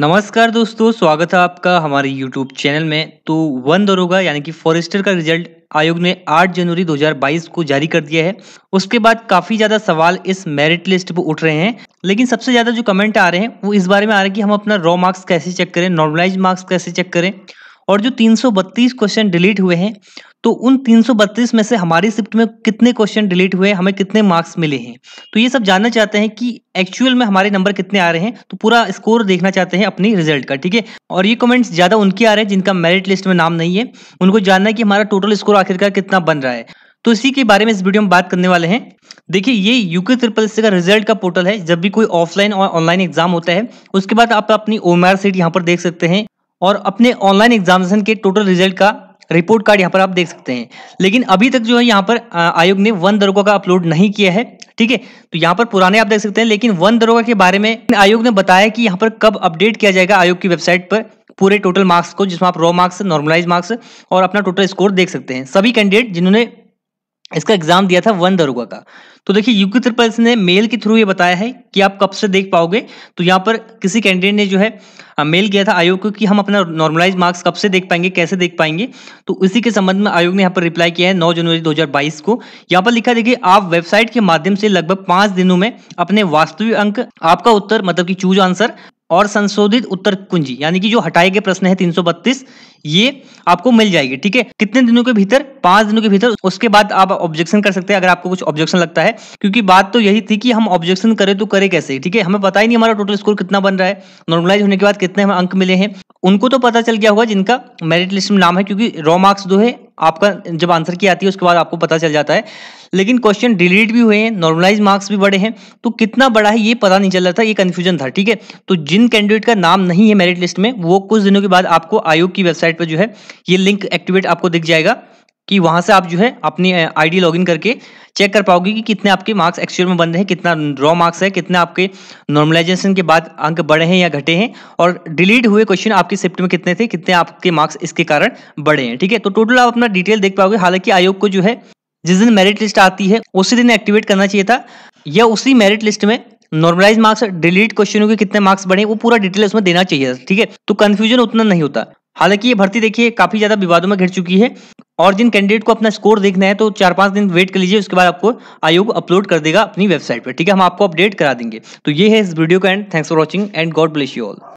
नमस्कार दोस्तों स्वागत है आपका हमारे यूट्यूब चैनल में तो वन दरोगा यानी कि फॉरेस्टर का रिजल्ट आयोग ने 8 जनवरी 2022 को जारी कर दिया है उसके बाद काफ़ी ज़्यादा सवाल इस मेरिट लिस्ट पर उठ रहे हैं लेकिन सबसे ज़्यादा जो कमेंट आ रहे हैं वो इस बारे में आ रहे हैं कि हम अपना रॉ मार्क्स कैसे चेक करें नॉर्मलाइज मार्क्स कैसे चेक करें और जो 332 क्वेश्चन डिलीट हुए हैं तो उन 332 में से हमारी शिफ्ट में कितने क्वेश्चन डिलीट हुए हमें कितने मार्क्स मिले हैं तो ये सब जानना चाहते हैं कि एक्चुअल में हमारे नंबर कितने आ रहे हैं तो पूरा स्कोर देखना चाहते हैं अपनी रिजल्ट का ठीक है और ये कमेंट्स ज़्यादा उनके आ रहे हैं जिनका मेरिट लिस्ट में नाम नहीं है उनको जानना है कि हमारा टोटल स्कोर आखिरकार कितना बन रहा है तो इसी के बारे में इस वीडियो में बात करने वाले हैं देखिए ये यूके ट्रिपल सी का रिजल्ट का पोर्टल है जब भी कोई ऑफलाइन और ऑनलाइन एग्जाम होता है उसके बाद आप अपनी ओमआर सीट यहाँ पर देख सकते हैं और अपने ऑनलाइन एग्जामिनेशन के टोटल रिजल्ट का रिपोर्ट कार्ड यहाँ पर आप देख सकते हैं लेकिन अभी तक जो है यहाँ पर आयोग ने वन दरोगा का अपलोड नहीं किया है ठीक है तो यहाँ पर पुराने आप देख सकते हैं लेकिन वन दरोगा के बारे में आयोग ने बताया कि यहाँ पर कब अपडेट किया जाएगा आयोग की वेबसाइट पर पूरे टोटल मार्क्स को जिसमें आप रॉ मार्क्स नॉर्मलाइज मार्क्स और अपना टोटल स्कोर देख सकते हैं सभी कैंडिडेट जिन्होंने इसका एग्जाम दिया था वन दरोगा का तो देखिए यूके त्रिपल ने मेल के थ्रू ये बताया है कि आप कब से देख पाओगे तो यहाँ पर किसी कैंडिडेट ने जो है मेल किया था आयोग को कि हम अपना नॉर्मलाइज मार्क्स कब से देख पाएंगे कैसे देख पाएंगे तो इसी के संबंध में आयोग ने यहाँ पर रिप्लाई किया है 9 जनवरी 2022 को यहाँ पर लिखा देखिए आप वेबसाइट के माध्यम से लगभग पांच दिनों में अपने वास्तविक अंक आपका उत्तर मतलब की चूज आंसर और संशोधित उत्तर कुंजी यानी कि जो हटाए गए प्रश्न है 332 ये आपको मिल जाएगी ठीक है कितने दिनों के भीतर पांच दिनों के भीतर उसके बाद आप ऑब्जेक्शन कर सकते हैं अगर आपको कुछ ऑब्जेक्शन लगता है क्योंकि बात तो यही थी कि हम ऑब्जेक्शन करें तो करें कैसे ठीक है हमें पता ही नहीं हमारा टोटल स्कोर कितना बन रहा है नॉर्मलाइज होने के बाद कितने हमें अंक मिले हैं उनको तो पता चल गया होगा जिनका मेरिट लिस्ट में नाम है क्योंकि रॉ मार्क्स जो है आपका जब आंसर की आती है उसके बाद आपको पता चल जाता है लेकिन क्वेश्चन डिलीट भी हुए हैं नॉर्मलाइज मार्क्स भी बड़े हैं तो कितना बड़ा है ये पता नहीं चल रहा था ये कन्फ्यूजन था ठीक है तो जिन कैंडिडेट का नाम नहीं है मेरिट लिस्ट में वो कुछ दिनों के बाद आपको आयोग की वेबसाइट पर जो है ये लिंक एक्टिवेट आपको दिख जाएगा कि वहां से आप जो है अपनी आईडी लॉगिन करके चेक कर पाओगे कि कितने आपके मार्क्स एक्चुअल में बन रहे हैं कितना रॉ मार्क्स है कितने आपके नॉर्मलाइजेशन के बाद अंक बढ़े हैं या घटे हैं और डिलीट हुए क्वेश्चन आपके शिफ्ट में कितने थे कितने आपके मार्क्स इसके कारण बढ़े हैं ठीक है तो टोटल आप अपना डिटेल देख पाओगे हालांकि आयोग को जो है जिस दिन मेरिट लिस्ट आती है उसी दिन एक्टिवेट करना चाहिए था या उसी मेरिट लिस्ट में नॉर्मलाइज मार्क्स डिलीट क्वेश्चनों के कितने मार्क्स बढ़े वो पूरा डिटेल उसमें देना चाहिए ठीक है तो कंफ्यूजन उतना नहीं होता हालांकि ये भर्ती देखिए काफी ज्यादा विवादों में घिर चुकी है और जिन कैंडिडेट को अपना स्कोर देखना है तो चार पांच दिन वेट कर लीजिए उसके बाद आपको आयोग अपलोड कर देगा अपनी वेबसाइट पर ठीक है हम आपको अपडेट करा देंगे तो ये है इस वीडियो का end thanks for watching and god bless you all